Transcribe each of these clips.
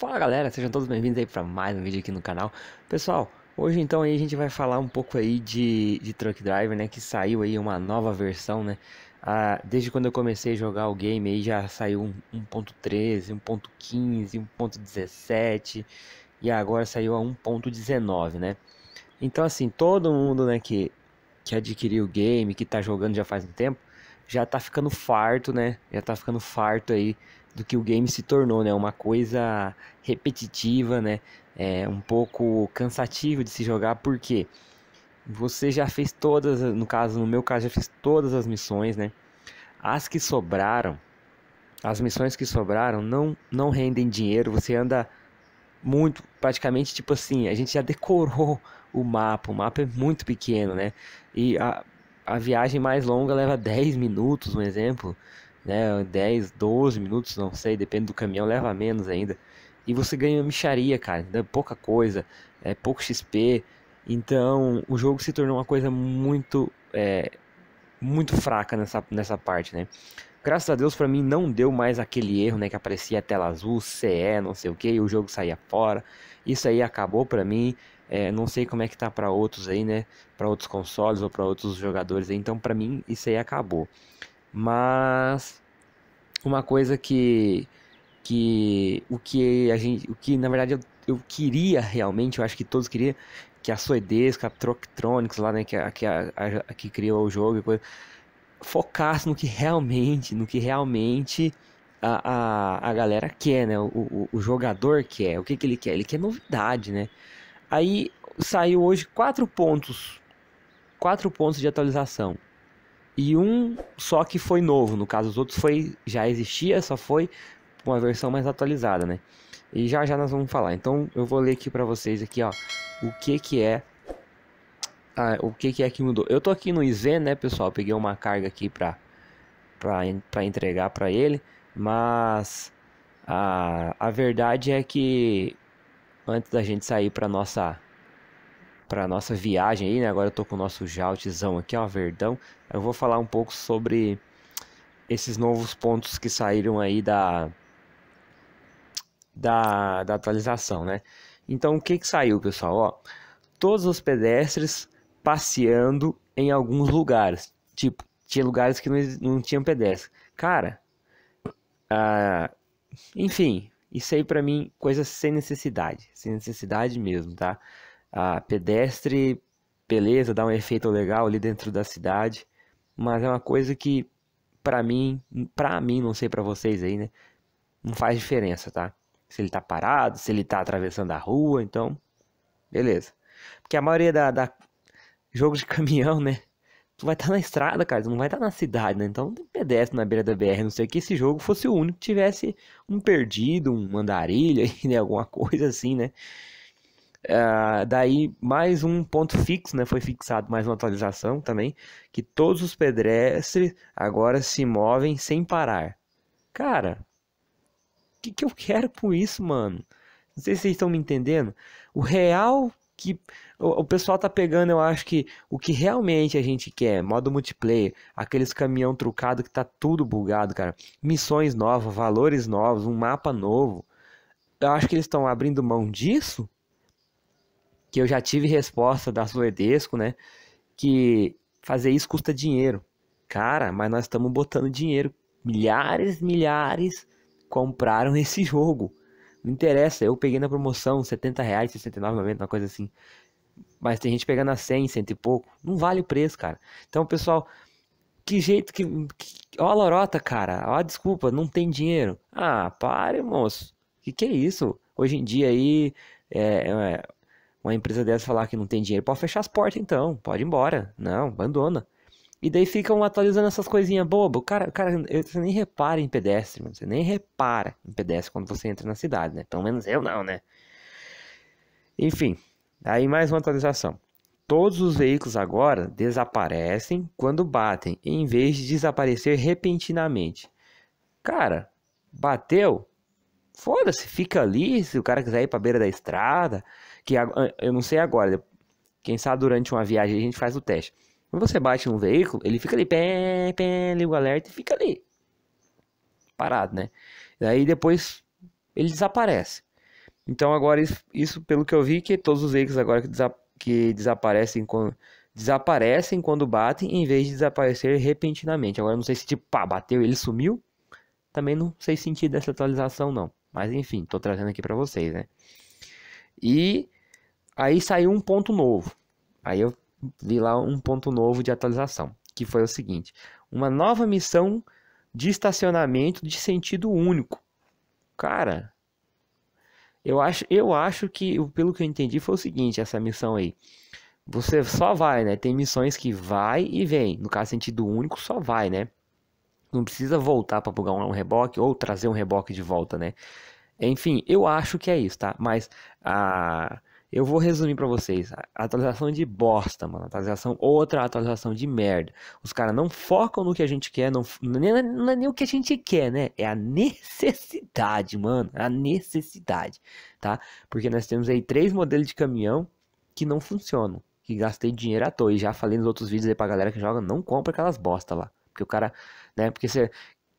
Fala galera, sejam todos bem-vindos aí para mais um vídeo aqui no canal. Pessoal, hoje então aí a gente vai falar um pouco aí de, de Truck Driver, né, que saiu aí uma nova versão, né. Ah, desde quando eu comecei a jogar o game aí já saiu 1.13, 1.15, 1.17 e agora saiu a 1.19, né. Então assim, todo mundo, né, que, que adquiriu o game, que tá jogando já faz um tempo, já tá ficando farto, né, já tá ficando farto aí do que o game se tornou, né? Uma coisa repetitiva, né? É um pouco cansativo de se jogar, porque você já fez todas, no caso, no meu caso, já fez todas as missões, né? As que sobraram, as missões que sobraram não não rendem dinheiro, você anda muito, praticamente tipo assim, a gente já decorou o mapa, o mapa é muito pequeno, né? E a, a viagem mais longa leva 10 minutos, um exemplo né, 10, 12 minutos, não sei, depende do caminhão, leva menos ainda. E você ganha micharia, cara, pouca coisa, é pouco XP. Então, o jogo se tornou uma coisa muito é, muito fraca nessa, nessa parte, né? Graças a Deus para mim não deu mais aquele erro, né, que aparecia a tela azul, CE, não sei o que, e o jogo saía fora. Isso aí acabou para mim. É, não sei como é que tá para outros aí, né, para outros consoles ou para outros jogadores aí. Então, para mim isso aí acabou. Mas uma coisa que que o que a gente, o que na verdade eu, eu queria realmente, eu acho que todos queriam que a Soedesca, a Troctronics lá, né, que a, que, a, a, que criou o jogo, coisa, focasse no que realmente, no que realmente a, a, a galera quer, né, o, o, o jogador quer, o que, que ele quer, ele quer novidade, né. Aí saiu hoje quatro pontos, quatro pontos de atualização e um só que foi novo. No caso, os outros foi já existia, só foi uma versão mais atualizada, né? E já já nós vamos falar. Então eu vou ler aqui para vocês aqui, ó, o que que é ah, o que que é que mudou. Eu tô aqui no IZ, né, pessoal? Eu peguei uma carga aqui para para entregar para ele, mas a, a verdade é que antes da gente sair para nossa para nossa viagem aí, né? Agora eu tô com o nosso Jaltzão aqui, ó, verdão. Eu vou falar um pouco sobre esses novos pontos que saíram aí da da, da atualização, né? Então, o que que saiu, pessoal? Ó, todos os pedestres passeando em alguns lugares. Tipo, tinha lugares que não, não tinham pedestre. Cara, ah, enfim, isso aí para mim coisa sem necessidade, sem necessidade mesmo, tá? a pedestre, beleza, dá um efeito legal ali dentro da cidade, mas é uma coisa que para mim, para mim, não sei para vocês aí, né, não faz diferença, tá? Se ele tá parado, se ele tá atravessando a rua, então beleza. Porque a maioria da, da jogos de caminhão, né, tu vai estar tá na estrada, cara, tu não vai estar tá na cidade, né? Então não tem pedestre na beira da BR, não sei que esse jogo fosse o único que tivesse um perdido, um andarilho né? Alguma coisa assim, né? Uh, daí mais um ponto fixo, né? Foi fixado mais uma atualização também, que todos os pedestres agora se movem sem parar. Cara, o que, que eu quero com isso, mano? Não sei se vocês estão me entendendo. O real que o, pessoal tá pegando, eu acho que o que realmente a gente quer, modo multiplayer, aqueles caminhão trucado que tá tudo bugado, cara, missões novas, valores novos, um mapa novo. Eu acho que eles estão abrindo mão disso que eu já tive resposta da Suedesco, né? Que fazer isso custa dinheiro. Cara, mas nós estamos botando dinheiro. Milhares, milhares compraram esse jogo. Não interessa, eu peguei na promoção 70 reais, 69,90, uma coisa assim. Mas tem gente pegando a 100, cento e pouco. Não vale o preço, cara. Então, pessoal, que jeito que. que ó, a lorota, cara. Ó, desculpa, não tem dinheiro. Ah, pare, moço. Que que é isso? Hoje em dia aí. É, é, uma empresa dessa falar que não tem dinheiro, pode fechar as portas então, pode ir embora. Não, abandona. E daí ficam atualizando essas coisinhas bobas. Cara, cara, você nem repara em pedestre, mano. Você nem repara em pedestre quando você entra na cidade, né? Pelo menos eu não, né? Enfim, aí mais uma atualização. Todos os veículos agora desaparecem quando batem, em vez de desaparecer repentinamente. Cara, bateu? Foda-se, fica ali se o cara quiser ir pra beira da estrada, que eu não sei agora, quem sabe durante uma viagem a gente faz o teste. Quando você bate num veículo, ele fica ali, pé, pé, liga o alerta e fica ali. Parado, né? Daí depois ele desaparece. Então agora isso, isso, pelo que eu vi, que todos os veículos agora que, desa que desaparecem quando desaparecem quando batem, em vez de desaparecer repentinamente. Agora não sei se tipo, pá, bateu, ele sumiu. Também não sei sentido dessa atualização não. Mas enfim, tô trazendo aqui para vocês, né? E Aí saiu um ponto novo. Aí eu vi lá um ponto novo de atualização, que foi o seguinte: uma nova missão de estacionamento de sentido único. Cara, eu acho, eu acho que, pelo que eu entendi, foi o seguinte: essa missão aí. Você só vai, né? Tem missões que vai e vem. No caso, sentido único, só vai, né? Não precisa voltar para pegar um reboque ou trazer um reboque de volta, né? Enfim, eu acho que é isso, tá? Mas a eu vou resumir para vocês. Atualização é de bosta, mano. Atualização, outra atualização de merda. Os caras não focam no que a gente quer, não, nem, é, não é nem o que a gente quer, né? É a necessidade, mano. É a necessidade, tá? Porque nós temos aí três modelos de caminhão que não funcionam. Que gastei dinheiro à toa. E já falei nos outros vídeos aí pra galera que joga, não compra aquelas bosta lá. Porque o cara, né? Porque você,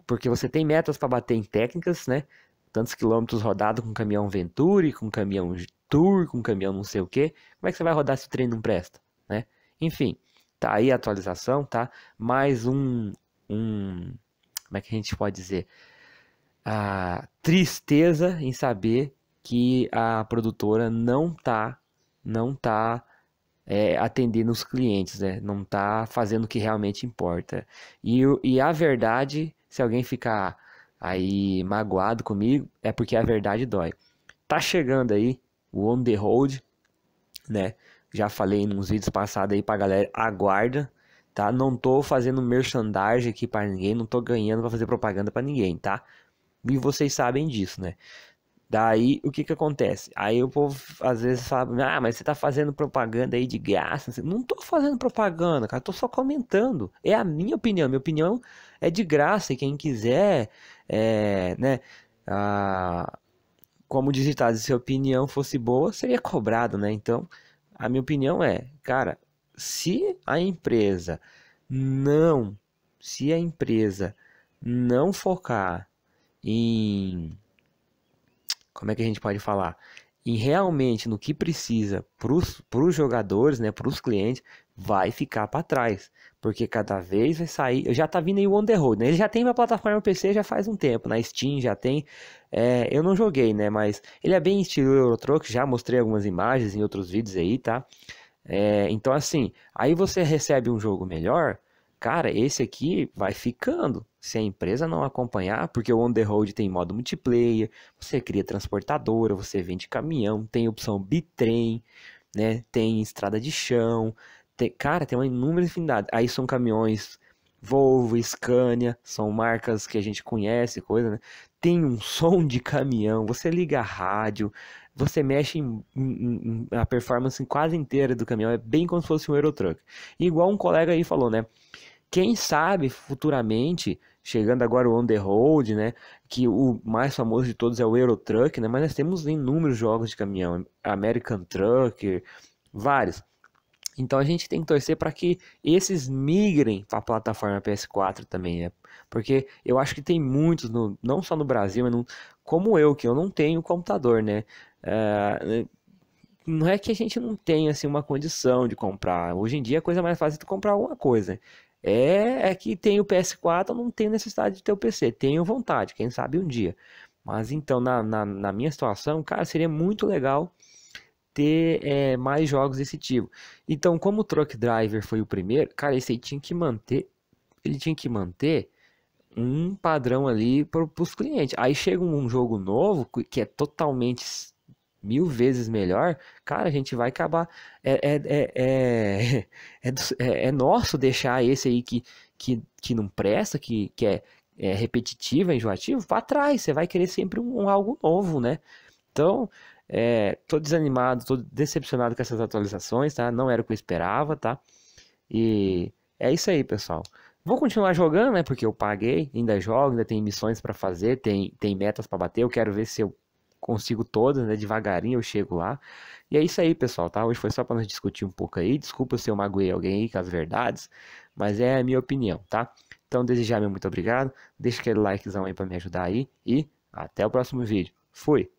porque você tem metas para bater em técnicas, né? Tantos quilômetros rodados com caminhão Venturi, com caminhão tour um caminhão não sei o que. Como é que você vai rodar se o trem não presta, né? Enfim, tá aí a atualização, tá? Mais um, um como é que a gente pode dizer? A tristeza em saber que a produtora não tá, não tá é, atendendo os clientes, né? Não tá fazendo o que realmente importa. E, e a verdade, se alguém ficar aí magoado comigo, é porque a verdade dói. Tá chegando aí o On The Road, né? Já falei em uns vídeos passados aí pra galera, aguarda, tá? Não tô fazendo merchandising aqui para ninguém, não tô ganhando para fazer propaganda para ninguém, tá? E vocês sabem disso, né? Daí, o que que acontece? Aí o povo às vezes fala, ah, mas você tá fazendo propaganda aí de graça. Não tô fazendo propaganda, cara, tô só comentando. É a minha opinião, minha opinião é de graça e quem quiser, é, né, ah, como digitado, se a opinião fosse boa, seria cobrado, né? Então, a minha opinião é, cara, se a empresa não, se a empresa não focar em como é que a gente pode falar? e realmente no que precisa para os jogadores, né, para os clientes, vai ficar para trás. Porque cada vez vai sair. Já tá vindo aí o On The Road, né? Ele já tem uma plataforma PC já faz um tempo. Na Steam já tem. É, eu não joguei, né? Mas ele é bem estilo Eurotruck. Já mostrei algumas imagens em outros vídeos aí, tá? É, então, assim, aí você recebe um jogo melhor. Cara, esse aqui vai ficando. Se a empresa não acompanhar, porque o on-the-road tem modo multiplayer, você cria transportadora, você vende caminhão, tem opção bitrem, né? Tem estrada de chão, tem, cara, tem uma inúmera infinidade. Aí são caminhões Volvo, Scania, são marcas que a gente conhece, coisa, né? Tem um som de caminhão, você liga a rádio, você mexe em, em, em, a performance quase inteira do caminhão, é bem como se fosse um Eurotruck. Igual um colega aí falou, né? Quem sabe futuramente, chegando agora o On The Road, né, que o mais famoso de todos é o Euro Truck, né, mas nós temos inúmeros jogos de caminhão, American Trucker, vários. Então a gente tem que torcer para que esses migrem para a plataforma PS4 também, né? Porque eu acho que tem muitos, no, não só no Brasil, mas no, como eu, que eu não tenho computador, né? Uh, não é que a gente não tenha assim, uma condição de comprar. Hoje em dia é a coisa é mais fácil de comprar alguma coisa. É, é que tem o PS4, eu não tenho necessidade de ter o PC. Tenho vontade, quem sabe um dia. Mas então, na, na, na minha situação, cara, seria muito legal ter é, mais jogos desse tipo. Então, como o Truck Driver foi o primeiro, cara, esse aí tinha que manter. Ele tinha que manter um padrão ali para os clientes. Aí chega um jogo novo que é totalmente mil vezes melhor, cara, a gente vai acabar. É, é, é, é, é, é, é, nosso deixar esse aí que, que, que não presta, que, que é, é repetitivo, é enjoativo, para trás. Você vai querer sempre um, um algo novo, né? Então, é, tô desanimado, tô decepcionado com essas atualizações, tá? Não era o que eu esperava, tá? E é isso aí, pessoal. Vou continuar jogando, né? Porque eu paguei, ainda jogo, ainda tem missões para fazer, tem, tem metas para bater. Eu quero ver se eu consigo todas, né? Devagarinho eu chego lá. E é isso aí, pessoal, tá? Hoje foi só para nós discutir um pouco aí. Desculpa se eu magoei alguém aí com as verdades, mas é a minha opinião, tá? Então, desejar meu muito obrigado. Deixa aquele likezão aí para me ajudar aí e até o próximo vídeo. Fui!